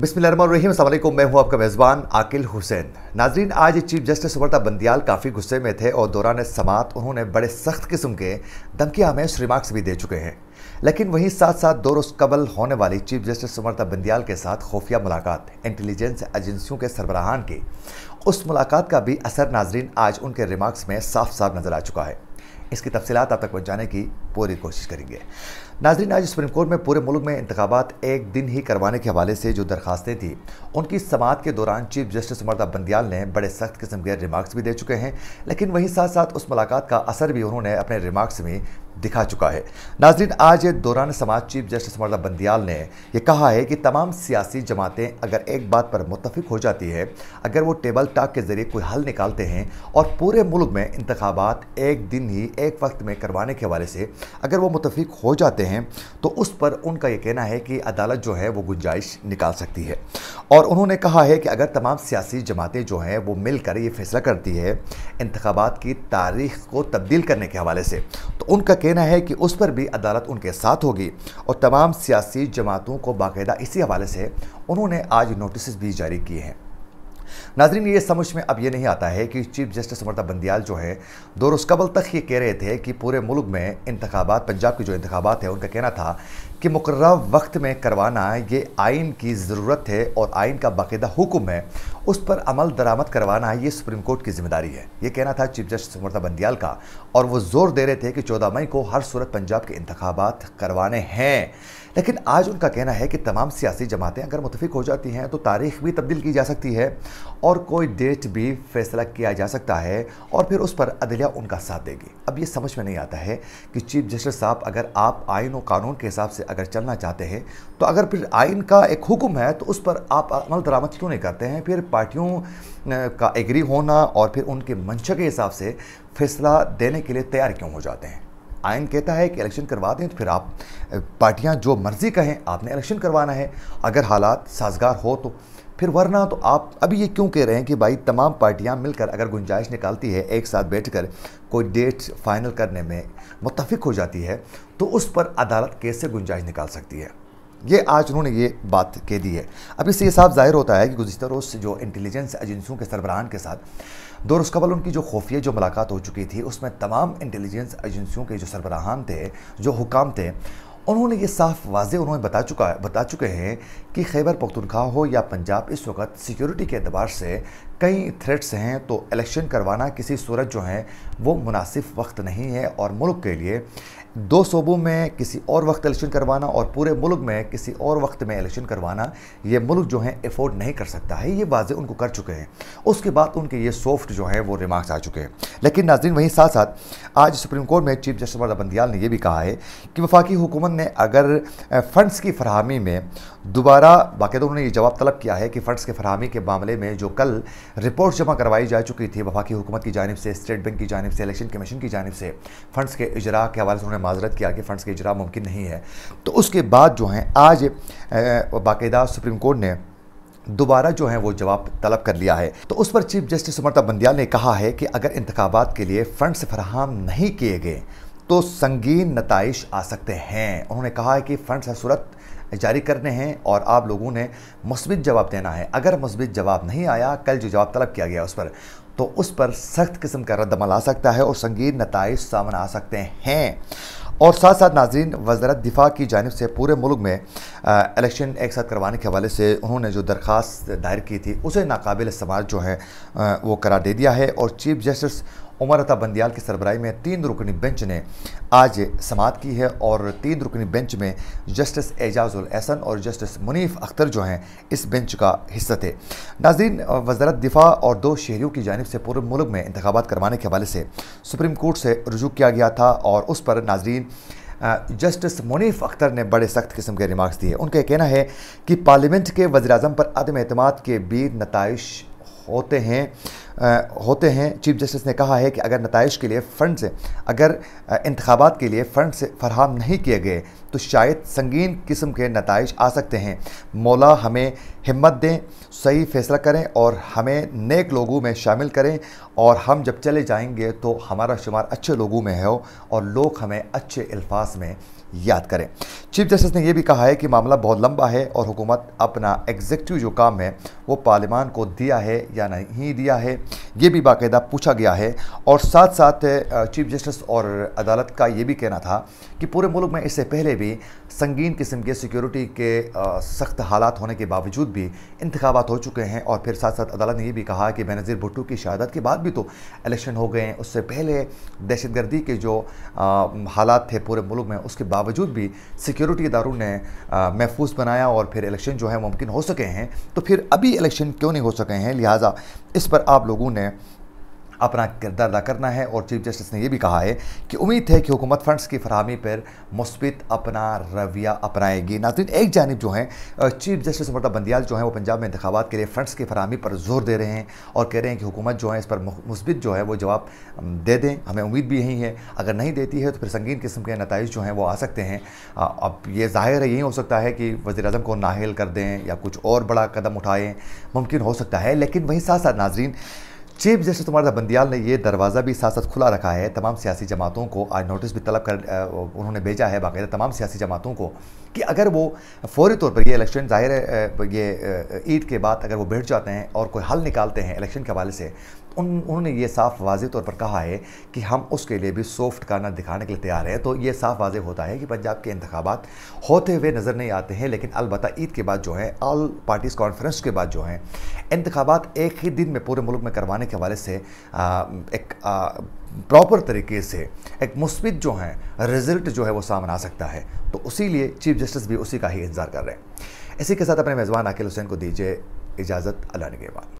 बिस्मिल्लाम सलामकुम मैं हूं आपका मेज़बान आकिल हुसैन नाजरीन आज चीफ जस्टिस सुब्रता बंदियाल काफ़ी गुस्से में थे और दौरान समात उन्होंने बड़े सख्त किस्म के धमकी हमें रिमार्क्स भी दे चुके हैं लेकिन वहीं साथ साथ दो रोज़ कबल होने वाली चीफ जस्टिस सुब्रता बंदियाल के साथ खुफिया मुलाकात इंटेलिजेंस एजेंसियों के सरबराहान की उस मुलाकात का भी असर नाजरीन आज उनके रिमार्क्स में साफ साफ नज़र आ चुका है इसकी तफसीत आप तक पहुँचाने की पूरी कोशिश करेंगे नाजरीन आज सुप्रीम कोर्ट में पूरे मुल्क में इंतबात एक दिन ही करवाने के हवाले से जो दरखास्तें थी उनकी समात के दौरान चीफ जस्टिस उमरदा बंदियाल ने बड़े सख्त किस्म के रिमार्क्स भी दे चुके हैं लेकिन वहीं साथ साथ उस मुलाकात का असर भी उन्होंने अपने रिमार्क्स में दिखा चुका है नाजरीन आज दौरान समाज चीफ जस्टिस मरदा बंदियाल ने यह कहा है कि तमाम सियासी जमातें अगर एक बात पर मुतफिक हो जाती है अगर वो टेबल टाक के ज़रिए कोई हल निकालते हैं और पूरे मुल्क में इंतबात एक दिन ही एक वक्त में करवाने के हवाले से अगर वो मुतफिक हो जाते हैं तो उस पर उनका ये कहना है कि अदालत जो है वो गुंजाइश निकाल सकती है और उन्होंने कहा है कि अगर तमाम सियासी जमातें जो हैं वो मिलकर ये फैसला करती है इंतबात की तारीख को तब्दील करने के हवाले से तो उनका कहना है कि उस पर भी अदालत उनके साथ होगी और तमाम सियासी जमातों को बाकायदा इसी हवाले से उन्होंने आज नोटिस भी जारी किए हैं नाजरीन ये समझ में अब ये नहीं आता है कि चीफ जस्टिस अमरता बंदियाल जो है दो रोज़ कबल तक ये कह रहे थे कि पूरे मुल्क में इंतबात पंजाब के जो इंतबात है उनका कहना था कि मुकर वक्त में करवाना ये आइन की ज़रूरत है और आइन का बाकायदा हुक्म है उस पर अमल दरामद करवाना ये सुप्रीम कोर्ट की जिम्मेदारी है ये कहना था चीफ जस्टिस अमरता बंदियाल का और वो ज़ोर दे रहे थे कि चौदह मई को हर सूरत पंजाब के इंतबात करवाने हैं लेकिन आज उनका कहना है कि तमाम सियासी जमातें अगर मुतफिक हो जाती हैं तो तारीख भी तब्दील की जा सकती है और कोई डेट भी फैसला किया जा सकता है और फिर उस पर अदलिया उनका साथ देगी अब ये समझ में नहीं आता है कि चीफ जस्टिस साहब अगर आप आइन और कानून के हिसाब से अगर चलना चाहते हैं तो अगर फिर आइन का एक हुक्म है तो उस पर आप अमल दरामद क्यों नहीं करते हैं फिर पार्टियों का एग्री होना और फिर उनके मंशा के हिसाब से फैसला देने के लिए तैयार क्यों हो जाते हैं आयन कहता है कि इलेक्शन करवा दें तो फिर आप पार्टियां जो मर्ज़ी कहें आपने इलेक्शन करवाना है अगर हालात साजगार हो तो फिर वरना तो आप अभी ये क्यों कह रहे हैं कि भाई तमाम पार्टियां मिलकर अगर गुंजाइश निकालती है एक साथ बैठकर कोई डेट फाइनल करने में मुतफिक हो जाती है तो उस पर अदालत कैसे गुंजाइश निकाल सकती है ये आज उन्होंने ये बात कह दी है अब इससे ये साफ जाहिर होता है कि गुजशत रोज़ जो इंटेलिजेंस एजेंसियों के सरबराहान के साथ दो रोज़ कबल उनकी जो खुफिया जो मुलाकात हो चुकी थी उसमें तमाम इंटेलिजेंस एजेंसियों के जो सरबराहान थे जो हुकाम थे उन्होंने ये साफ वाजे उन्होंने बता चुका बता चुके हैं कि खैबर पख्तनख्वा हो या पंजाब इस वक्त सिक्योरिटी के अतबार से कई थ्रेट्स हैं तो इलेक्शन करवाना किसी सूरत जो है वो मुनासिब वक्त नहीं है और मुल्क के लिए दो सूबों में किसी और वक्त इलेक्शन करवाना और पूरे मुल्क में किसी और वक्त में इलेक्शन करवाना ये मुल्क जो है एफोर्ड नहीं कर सकता है ये वाजे उनको कर चुके हैं उसके बाद उनके ये सॉफ्ट जो है वो रिमार्क्स आ चुके हैं लेकिन नाजरीन वहीं साथ साथ आज सुप्रीम कोर्ट में चीफ जस्टिस बंदियाल ने यह भी कहा है कि वफाकी हुकूमत ने अगर फ़ंड्स की फरहमी में दोबारा बाकायदा उन्होंने ये जवाब तलब किया है कि फ़ंड्स के फरहमी के मामले में जो कल रिपोर्ट जमा करवाई जा चुकी थी वफाकी हुकूमत की जानब से स्टेट बैंक की जानब से इलेक्शन कमीशन की जानब से फ़ंड्स के इजरा के हवाले से उन्होंने माजरत किया कि फ़ंड्स के इजरा मुमकिन नहीं है तो उसके बाद जो है आज बाकायदा सुप्रीम कोर्ट ने दोबारा जो है वो जवाब तलब कर लिया है तो उस पर चीफ जस्टिस सुमरता बंदियाल ने कहा है कि अगर इंतबात के लिए फंड्स फरहम नहीं किए गए तो संगीन नतज आ सकते हैं उन्होंने कहा है कि फ़ंड्स हर सूरत जारी करने हैं और आप लोगों ने मस्बित जवाब देना है अगर मुस्बित जवाब नहीं आया कल जो जवाब तलब किया गया उस पर तो उस पर सख्त किस्म का रद्दमल आ सकता है और संगीन नतज सामने आ सकते हैं और साथ साथ नाजरीन वजारत दिफा की जानब से पूरे मुल्क में इलेक्शन एक साथ करवाने के हवाले से उन्होंने जो दरख्वास्त दायर की थी उसे नाकबिल समाज जो है आ, वो करार दे दिया है और चीफ जस्टिस उमर अता बंदियाल की सरबराही में तीन रुकनी बेंच ने आज समात की है और तीन रुकनी बेंच में जस्टिस एजाजुल एहसन और जस्टिस मुनीफ अख्तर जो हैं इस बेंच का हिस्सा थे नाजरीन वजारत दिफा और दो शहरीों की जानब से पूरे मुल्क में इंतबात करवाने के हवाले से सुप्रीम कोर्ट से रजू किया गया था और उस पर नाजरीन जस्टिस मुनीफ अख्तर ने बड़े सख्त किस्म के रिमार्क्स दिए उनका कहना है कि पार्लियामेंट के वजी अजम पर अदम अतमाद के बीर नतज होते हैं होते हैं चीफ जस्टिस ने कहा है कि अगर नतज के लिए फ़ंड से अगर इंतबात के लिए फ़ंड से फरहम नहीं किए गए तो शायद संगीन किस्म के नतज आ सकते हैं मौला हमें हिम्मत दें सही फैसला करें और हमें नेक लोगों में शामिल करें और हम जब चले जाएंगे तो हमारा शुमार अच्छे लोगों में हो और लोग हमें अच्छे अल्फाज में याद करें चीफ जस्टिस ने यह भी कहा है कि मामला बहुत लंबा है और हुकूमत अपना एग्जेक्टिव जो काम है वो पार्लियामान को दिया है या नहीं दिया है ये भी बाकायदा पूछा गया है और साथ साथ चीफ जस्टिस और अदालत का ये भी कहना था कि पूरे मुल्क में इससे पहले भी संगीन किस्म के सिक्योरिटी के सख्त हालात होने के बावजूद भी इंतबात हो चुके हैं और फिर साथ साथ अदालत ने यह भी कहा कि बेनज़ीर भुट्टो की शहादत के बाद भी तो इलेक्शन हो गए हैं उससे पहले दहशत गर्दी के जो हालात थे पूरे मुल्क में उसके बावजूद भी सिक्योरिटी इदारों ने महफूज बनाया और फिर इलेक्शन जो है मुमकिन हो सके हैं तो फिर अभी इलेक्शन क्यों नहीं हो सके हैं लिहाजा इस पर आप लोगों ने अपना किरदार अदा करना है और चीफ जस्टिस ने यह भी कहा है कि उम्मीद है कि हुकूमत फंड्स की फरहमी पर मुस्बित अपना रवैया अपनाएगी नाजरीन एक जानब जो है चीफ जस्टिस उमरता बंदियाल जो है वो पंजाब में इंतबात के लिए फंड्स की फरहमी पर जोर दे रहे हैं और कह रहे हैं कि हुकूमत जो है इस पर मुस्बित जो है वो जवाब दे दें हमें उम्मीद भी यही है अगर नहीं देती है तो फिर संगीन किस्म के नतज जो हैं वो आ सकते हैं अब ये जाहिर है यही हो सकता है कि वजी अजम को नाहल कर दें या कुछ और बड़ा कदम उठाएँ मुमकिन हो सकता है लेकिन वहीं साथ साथ नाजरीन चीफ जस्टिस तुम्हारा बंदियाल ने ये दरवाज़ा भी साथ साथ खुला रखा है तमाम सियासी जमातों को आज नोटिस भी तलब कर उन्होंने भेजा है बाकायदा तमाम सियासी जमातों को कि अगर वो फौरी तौर पर ये इलेक्शन जाहिर है ये ईद के बाद अगर वो बैठ जाते हैं और कोई हल निकालते हैं इलेक्शन के हवाले से उन उन्होंने ये साफ वाजे तौर पर कहा है कि हम उसके लिए भी सॉफ्ट कार्नर दिखाने के लिए तैयार हैं तो ये साफ वाजे होता है कि पंजाब के इंतबात होते हुए नज़र नहीं आते हैं लेकिन अलबत् ईद के बाद जो है ऑल पार्टीज़ कॉन्फ्रेंस के बाद जो है इंतबात एक ही दिन में पूरे मुल्क में करवाने के हवाले से आ, एक आ, प्रॉपर तरीके से एक मुस्बित जो है रिजल्ट जो है वो सामने आ सकता है तो उसी लिए चीफ जस्टिस भी उसी का ही इंतज़ार कर रहे हैं इसी के साथ अपने मेज़बान आकिल हुसैन को दीजिए इजाज़त अल्लाह बाद